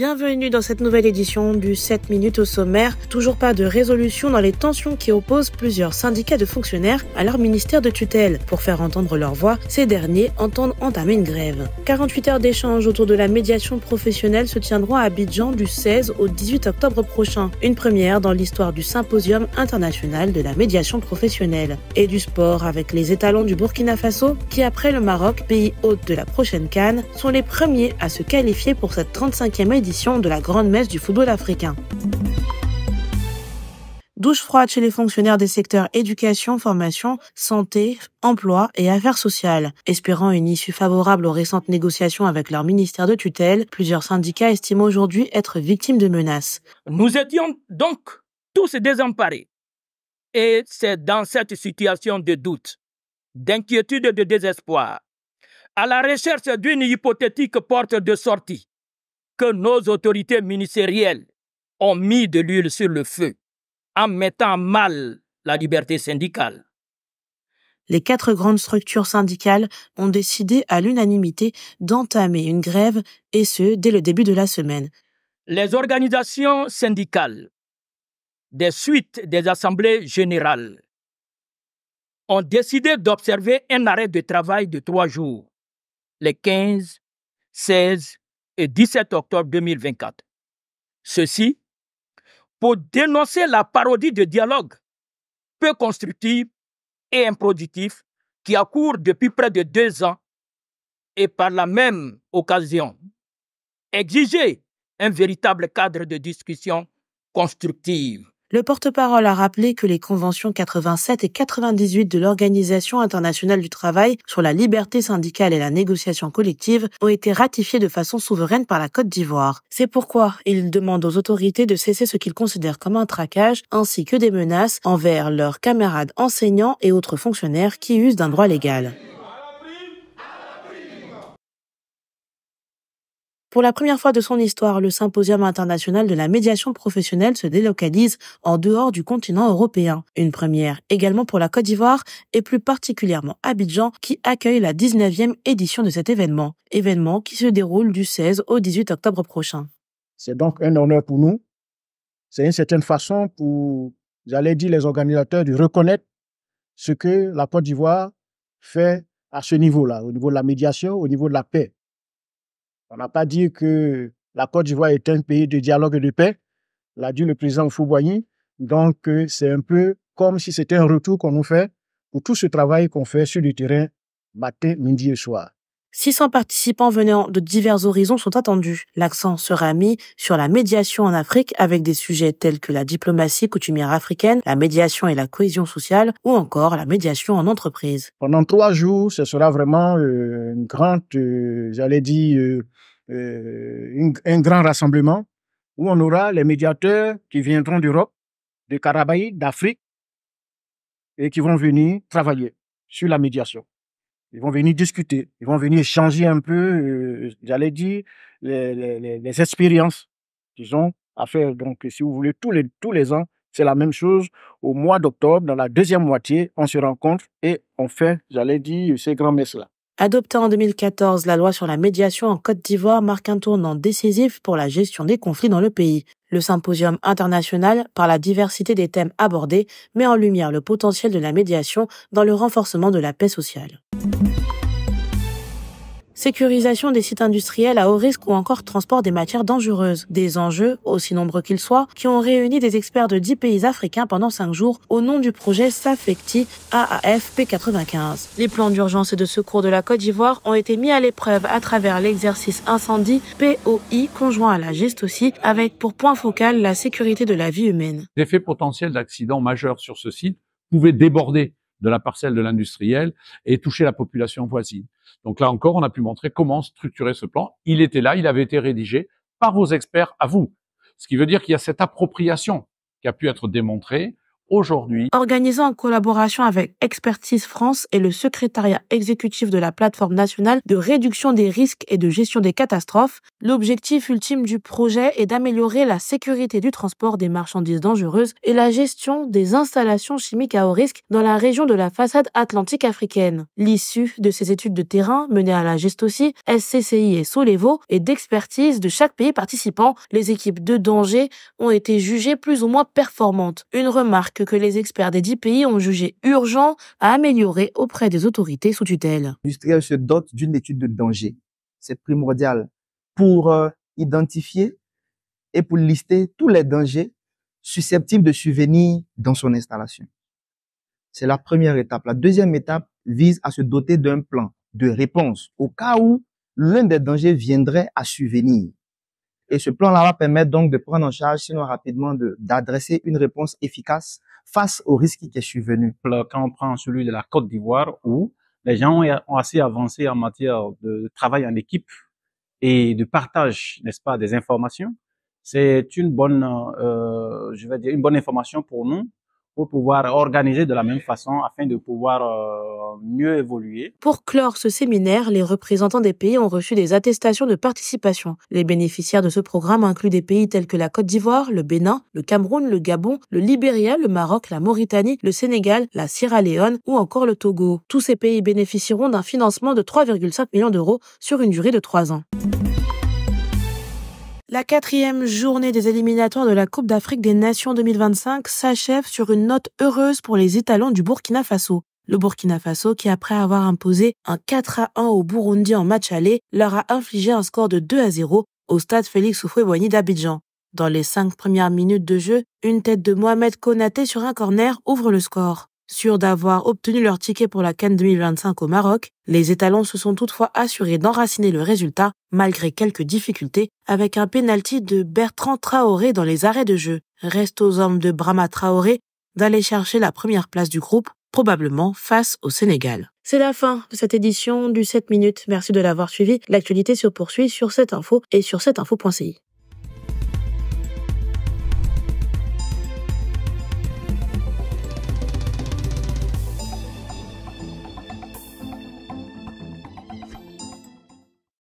Bienvenue dans cette nouvelle édition du 7 minutes au sommaire. Toujours pas de résolution dans les tensions qui opposent plusieurs syndicats de fonctionnaires à leur ministère de tutelle. Pour faire entendre leur voix, ces derniers entendent entamer une grève. 48 heures d'échange autour de la médiation professionnelle se tiendront à Abidjan du 16 au 18 octobre prochain. Une première dans l'histoire du symposium international de la médiation professionnelle. Et du sport avec les étalons du Burkina Faso qui, après le Maroc, pays hôte de la prochaine Cannes, sont les premiers à se qualifier pour cette 35e édition de la grande messe du football africain. Douche froide chez les fonctionnaires des secteurs éducation, formation, santé, emploi et affaires sociales. Espérant une issue favorable aux récentes négociations avec leur ministère de tutelle, plusieurs syndicats estiment aujourd'hui être victimes de menaces. Nous étions donc tous désemparés. Et c'est dans cette situation de doute, d'inquiétude et de désespoir, à la recherche d'une hypothétique porte de sortie, que nos autorités ministérielles ont mis de l'huile sur le feu en mettant mal la liberté syndicale. Les quatre grandes structures syndicales ont décidé à l'unanimité d'entamer une grève, et ce, dès le début de la semaine. Les organisations syndicales des suites des assemblées générales ont décidé d'observer un arrêt de travail de trois jours, les 15, 16 et 17 octobre 2024. Ceci pour dénoncer la parodie de dialogue peu constructif et improductif qui a cours depuis près de deux ans et par la même occasion exiger un véritable cadre de discussion constructive. Le porte-parole a rappelé que les conventions 87 et 98 de l'Organisation internationale du travail sur la liberté syndicale et la négociation collective ont été ratifiées de façon souveraine par la Côte d'Ivoire. C'est pourquoi il demande aux autorités de cesser ce qu'ils considèrent comme un traquage ainsi que des menaces envers leurs camarades enseignants et autres fonctionnaires qui usent d'un droit légal. Pour la première fois de son histoire, le Symposium international de la médiation professionnelle se délocalise en dehors du continent européen. Une première également pour la Côte d'Ivoire et plus particulièrement Abidjan qui accueille la 19e édition de cet événement, événement qui se déroule du 16 au 18 octobre prochain. C'est donc un honneur pour nous. C'est une certaine façon pour, j'allais dire, les organisateurs de reconnaître ce que la Côte d'Ivoire fait à ce niveau-là, au niveau de la médiation, au niveau de la paix. On n'a pas dit que la Côte d'Ivoire est un pays de dialogue et de paix, l'a dit le président Fouboyi. Donc, euh, c'est un peu comme si c'était un retour qu'on nous fait pour tout ce travail qu'on fait sur le terrain matin, midi et soir. 600 participants venant de divers horizons sont attendus. L'accent sera mis sur la médiation en Afrique avec des sujets tels que la diplomatie coutumière africaine, la médiation et la cohésion sociale ou encore la médiation en entreprise. Pendant trois jours, ce sera vraiment euh, une grande, euh, j'allais dire, euh, un grand rassemblement où on aura les médiateurs qui viendront d'Europe, de Carabaï, d'Afrique et qui vont venir travailler sur la médiation. Ils vont venir discuter, ils vont venir échanger un peu, euh, j'allais dire, les, expériences qu'ils ont à faire. Donc, si vous voulez, tous les, tous les ans, c'est la même chose. Au mois d'octobre, dans la deuxième moitié, on se rencontre et on fait, j'allais dire, ces grands messes-là. Adoptée en 2014, la loi sur la médiation en Côte d'Ivoire marque un tournant décisif pour la gestion des conflits dans le pays. Le symposium international, par la diversité des thèmes abordés, met en lumière le potentiel de la médiation dans le renforcement de la paix sociale sécurisation des sites industriels à haut risque ou encore transport des matières dangereuses. Des enjeux, aussi nombreux qu'ils soient, qui ont réuni des experts de 10 pays africains pendant 5 jours au nom du projet SAFECTI aafp 95 Les plans d'urgence et de secours de la Côte d'Ivoire ont été mis à l'épreuve à travers l'exercice incendie POI conjoint à la geste aussi, avec pour point focal la sécurité de la vie humaine. L'effet potentiel d'accidents majeurs sur ce site pouvait déborder de la parcelle de l'industriel et toucher la population voisine. Donc là encore, on a pu montrer comment structurer ce plan. Il était là, il avait été rédigé par vos experts à vous. Ce qui veut dire qu'il y a cette appropriation qui a pu être démontrée aujourd'hui. Organisant en collaboration avec Expertise France et le secrétariat exécutif de la plateforme nationale de réduction des risques et de gestion des catastrophes, L'objectif ultime du projet est d'améliorer la sécurité du transport des marchandises dangereuses et la gestion des installations chimiques à haut risque dans la région de la façade atlantique africaine. L'issue de ces études de terrain menées à la Gestoci, SCCI et Solevo et d'expertise de chaque pays participant. Les équipes de danger ont été jugées plus ou moins performantes. Une remarque que les experts des dix pays ont jugé urgent à améliorer auprès des autorités sous tutelle. L'industrie se dote d'une étude de danger. C'est primordial pour euh, identifier et pour lister tous les dangers susceptibles de survenir dans son installation. C'est la première étape. La deuxième étape vise à se doter d'un plan de réponse au cas où l'un des dangers viendrait à survenir. Et ce plan-là va permettre donc de prendre en charge, sinon rapidement, d'adresser une réponse efficace face au risque qui est survenu. Quand on prend celui de la Côte d'Ivoire, où les gens ont assez avancé en matière de travail en équipe, et de partage, n'est-ce pas, des informations, c'est une bonne, euh, je vais dire, une bonne information pour nous pour pouvoir organiser de la même façon afin de pouvoir euh, mieux évoluer. Pour clore ce séminaire, les représentants des pays ont reçu des attestations de participation. Les bénéficiaires de ce programme incluent des pays tels que la Côte d'Ivoire, le Bénin, le Cameroun, le Gabon, le Libéria, le Maroc, la Mauritanie, le Sénégal, la Sierra Leone ou encore le Togo. Tous ces pays bénéficieront d'un financement de 3,5 millions d'euros sur une durée de 3 ans. La quatrième journée des éliminatoires de la Coupe d'Afrique des Nations 2025 s'achève sur une note heureuse pour les étalons du Burkina Faso. Le Burkina Faso, qui après avoir imposé un 4 à 1 au Burundi en match aller, leur a infligé un score de 2 à 0 au stade Félix Houphouët-Boigny d'Abidjan. Dans les cinq premières minutes de jeu, une tête de Mohamed Konaté sur un corner ouvre le score. Sûrs d'avoir obtenu leur ticket pour la Cannes 2025 au Maroc, les étalons se sont toutefois assurés d'enraciner le résultat, malgré quelques difficultés, avec un pénalty de Bertrand Traoré dans les arrêts de jeu. Reste aux hommes de Brahma Traoré d'aller chercher la première place du groupe, probablement face au Sénégal. C'est la fin de cette édition du 7 minutes. Merci de l'avoir suivi. L'actualité se poursuit sur cette info et sur cette